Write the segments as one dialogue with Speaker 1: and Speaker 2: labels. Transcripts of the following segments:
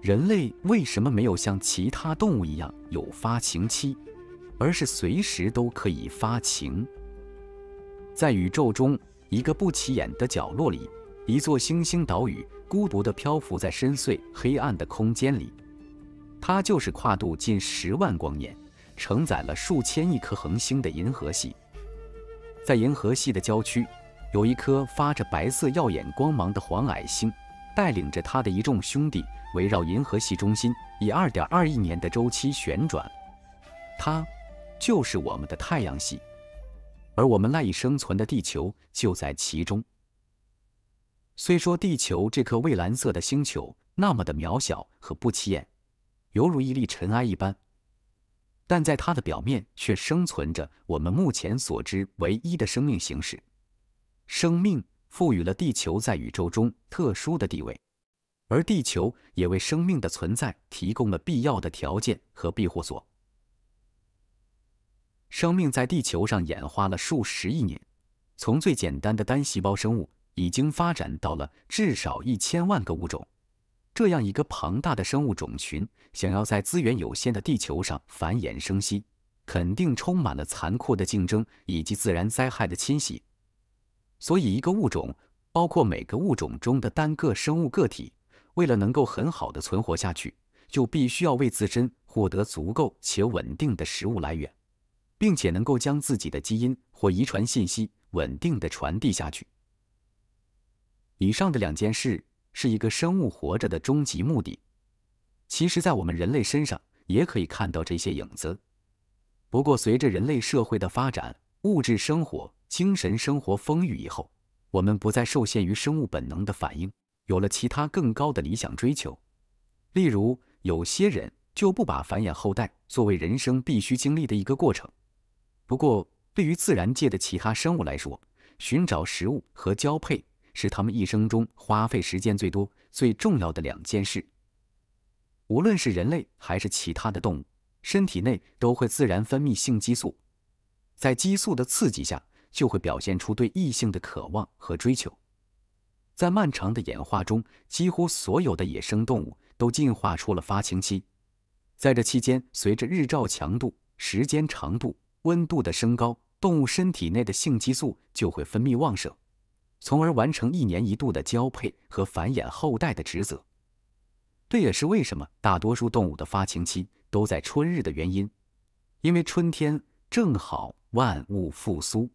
Speaker 1: 人类为什么没有像其他动物一样有发情期，而是随时都可以发情？在宇宙中一个不起眼的角落里，一座星星岛屿孤独地漂浮在深邃黑暗的空间里，它就是跨度近十万光年、承载了数千亿颗恒星的银河系。在银河系的郊区，有一颗发着白色耀眼光芒的黄矮星。带领着他的一众兄弟，围绕银河系中心以2.2亿年的周期旋转。它就是我们的太阳系，而我们赖以生存的地球就在其中。虽说地球这颗蔚蓝色的星球那么的渺小和不起眼，犹如一粒尘埃一般，但在它的表面却生存着我们目前所知唯一的生命形式——生命。赋予了地球在宇宙中特殊的地位，而地球也为生命的存在提供了必要的条件和庇护所。生命在地球上演化了数十亿年，从最简单的单细胞生物已经发展到了至少一千万个物种。这样一个庞大的生物种群，想要在资源有限的地球上繁衍生息，肯定充满了残酷的竞争以及自然灾害的侵袭。所以，一个物种，包括每个物种中的单个生物个体，为了能够很好的存活下去，就必须要为自身获得足够且稳定的食物来源，并且能够将自己的基因或遗传信息稳定的传递下去。以上的两件事是一个生物活着的终极目的。其实，在我们人类身上也可以看到这些影子。不过，随着人类社会的发展，物质生活。精神生活丰裕以后，我们不再受限于生物本能的反应，有了其他更高的理想追求。例如，有些人就不把繁衍后代作为人生必须经历的一个过程。不过，对于自然界的其他生物来说，寻找食物和交配是他们一生中花费时间最多、最重要的两件事。无论是人类还是其他的动物，身体内都会自然分泌性激素，在激素的刺激下。就会表现出对异性的渴望和追求。在漫长的演化中，几乎所有的野生动物都进化出了发情期。在这期间，随着日照强度、时间长度、温度的升高，动物身体内的性激素就会分泌旺盛，从而完成一年一度的交配和繁衍后代的职责。这也是为什么大多数动物的发情期都在春日的原因，因为春天正好万物复苏。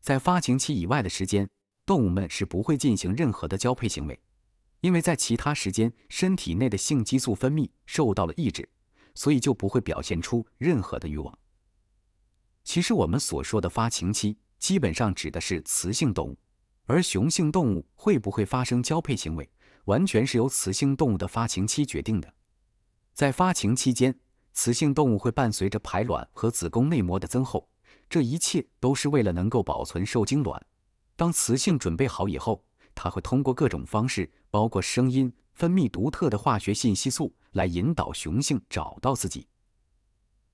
Speaker 1: 在发情期以外的时间，动物们是不会进行任何的交配行为，因为在其他时间，身体内的性激素分泌受到了抑制，所以就不会表现出任何的欲望。其实我们所说的发情期，基本上指的是雌性动物，而雄性动物会不会发生交配行为，完全是由雌性动物的发情期决定的。在发情期间，雌性动物会伴随着排卵和子宫内膜的增厚。这一切都是为了能够保存受精卵。当雌性准备好以后，它会通过各种方式，包括声音、分泌独特的化学信息素，来引导雄性找到自己。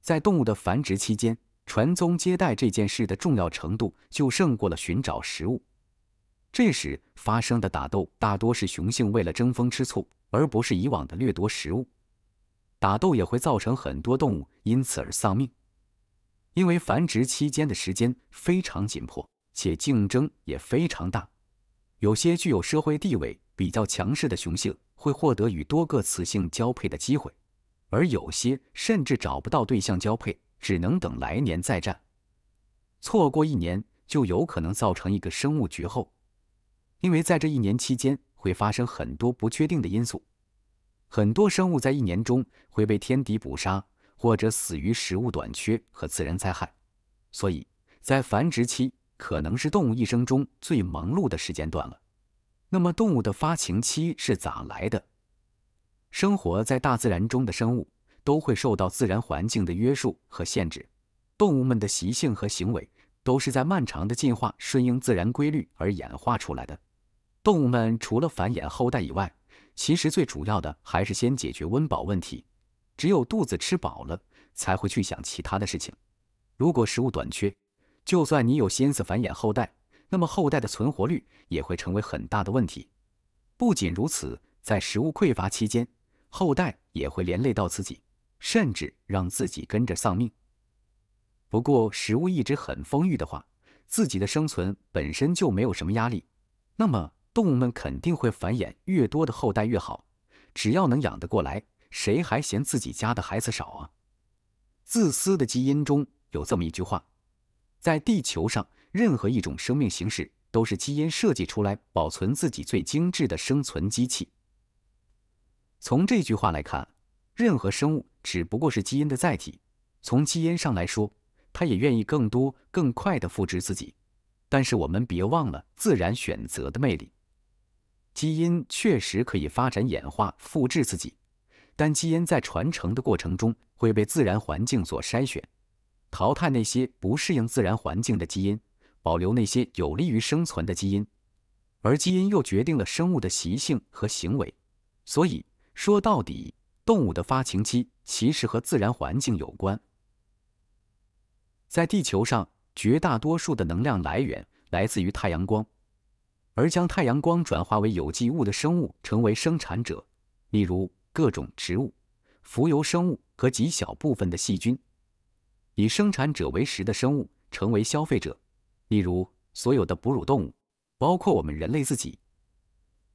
Speaker 1: 在动物的繁殖期间，传宗接代这件事的重要程度就胜过了寻找食物。这时发生的打斗大多是雄性为了争风吃醋，而不是以往的掠夺食物。打斗也会造成很多动物因此而丧命。因为繁殖期间的时间非常紧迫，且竞争也非常大，有些具有社会地位比较强势的雄性会获得与多个雌性交配的机会，而有些甚至找不到对象交配，只能等来年再战。错过一年就有可能造成一个生物绝后，因为在这一年期间会发生很多不确定的因素，很多生物在一年中会被天敌捕杀。或者死于食物短缺和自然灾害，所以在繁殖期可能是动物一生中最忙碌的时间段了。那么，动物的发情期是咋来的？生活在大自然中的生物都会受到自然环境的约束和限制，动物们的习性和行为都是在漫长的进化、顺应自然规律而演化出来的。动物们除了繁衍后代以外，其实最主要的还是先解决温饱问题。只有肚子吃饱了，才会去想其他的事情。如果食物短缺，就算你有心思繁衍后代，那么后代的存活率也会成为很大的问题。不仅如此，在食物匮乏期间，后代也会连累到自己，甚至让自己跟着丧命。不过，食物一直很丰裕的话，自己的生存本身就没有什么压力，那么动物们肯定会繁衍越多的后代越好，只要能养得过来。谁还嫌自己家的孩子少啊？自私的基因中有这么一句话：在地球上，任何一种生命形式都是基因设计出来保存自己最精致的生存机器。从这句话来看，任何生物只不过是基因的载体。从基因上来说，它也愿意更多、更快地复制自己。但是我们别忘了自然选择的魅力，基因确实可以发展演化、复制自己。但基因在传承的过程中会被自然环境所筛选，淘汰那些不适应自然环境的基因，保留那些有利于生存的基因。而基因又决定了生物的习性和行为，所以说到底，动物的发情期其实和自然环境有关。在地球上，绝大多数的能量来源来自于太阳光，而将太阳光转化为有机物的生物成为生产者，例如。各种植物、浮游生物和极小部分的细菌，以生产者为食的生物成为消费者，例如所有的哺乳动物，包括我们人类自己。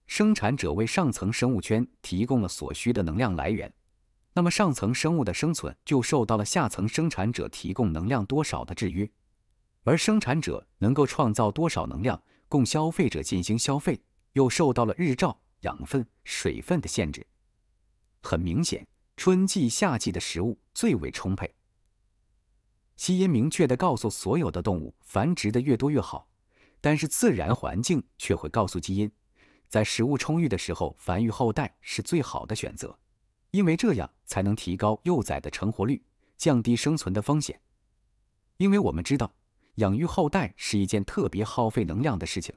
Speaker 1: 生产者为上层生物圈提供了所需的能量来源，那么上层生物的生存就受到了下层生产者提供能量多少的制约，而生产者能够创造多少能量供消费者进行消费，又受到了日照、养分、水分的限制。很明显，春季、夏季的食物最为充沛。基因明确地告诉所有的动物，繁殖的越多越好。但是自然环境却会告诉基因，在食物充裕的时候，繁育后代是最好的选择，因为这样才能提高幼崽的成活率，降低生存的风险。因为我们知道，养育后代是一件特别耗费能量的事情。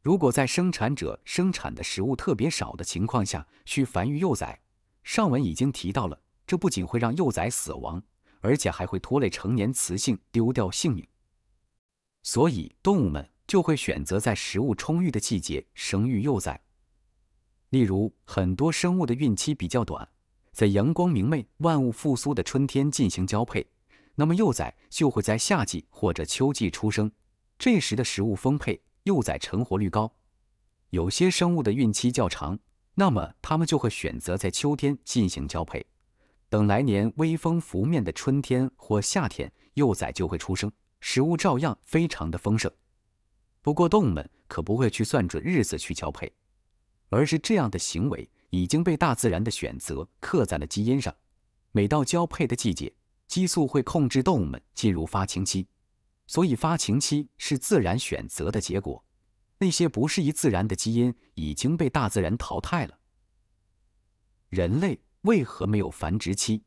Speaker 1: 如果在生产者生产的食物特别少的情况下，需繁育幼崽。上文已经提到了，这不仅会让幼崽死亡，而且还会拖累成年雌性丢掉性命。所以，动物们就会选择在食物充裕的季节生育幼崽。例如，很多生物的孕期比较短，在阳光明媚、万物复苏的春天进行交配，那么幼崽就会在夏季或者秋季出生。这时的食物丰沛，幼崽成活率高。有些生物的孕期较长。那么，它们就会选择在秋天进行交配，等来年微风拂面的春天或夏天，幼崽就会出生，食物照样非常的丰盛。不过，动物们可不会去算准日子去交配，而是这样的行为已经被大自然的选择刻在了基因上。每到交配的季节，激素会控制动物们进入发情期，所以发情期是自然选择的结果。那些不适宜自然的基因已经被大自然淘汰了。人类为何没有繁殖期？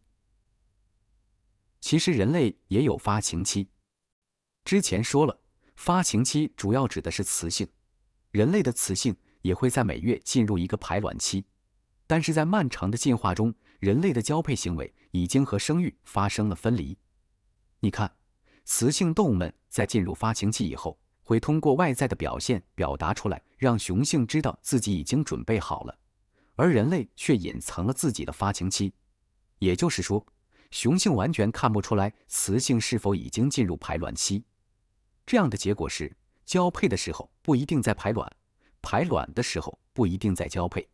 Speaker 1: 其实人类也有发情期。之前说了，发情期主要指的是雌性。人类的雌性也会在每月进入一个排卵期，但是在漫长的进化中，人类的交配行为已经和生育发生了分离。你看，雌性动物们在进入发情期以后。会通过外在的表现表达出来，让雄性知道自己已经准备好了，而人类却隐藏了自己的发情期。也就是说，雄性完全看不出来雌性是否已经进入排卵期。这样的结果是，交配的时候不一定在排卵，排卵的时候不一定在交配。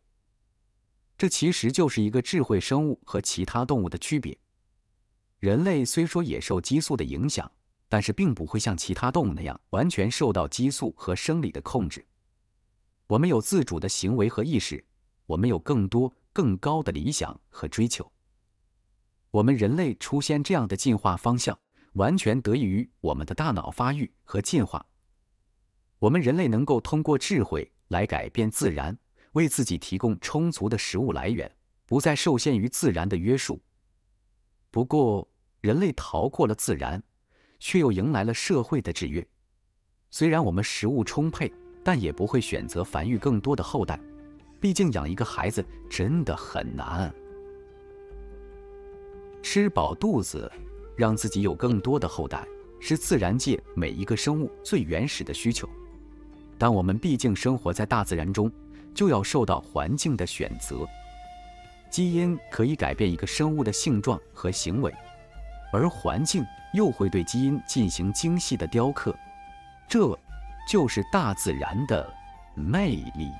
Speaker 1: 这其实就是一个智慧生物和其他动物的区别。人类虽说也受激素的影响。但是并不会像其他动物那样完全受到激素和生理的控制。我们有自主的行为和意识，我们有更多更高的理想和追求。我们人类出现这样的进化方向，完全得益于我们的大脑发育和进化。我们人类能够通过智慧来改变自然，为自己提供充足的食物来源，不再受限于自然的约束。不过，人类逃过了自然。却又迎来了社会的制约。虽然我们食物充沛，但也不会选择繁育更多的后代，毕竟养一个孩子真的很难。吃饱肚子，让自己有更多的后代，是自然界每一个生物最原始的需求。但我们毕竟生活在大自然中，就要受到环境的选择。基因可以改变一个生物的性状和行为。而环境又会对基因进行精细的雕刻，这就是大自然的魅力。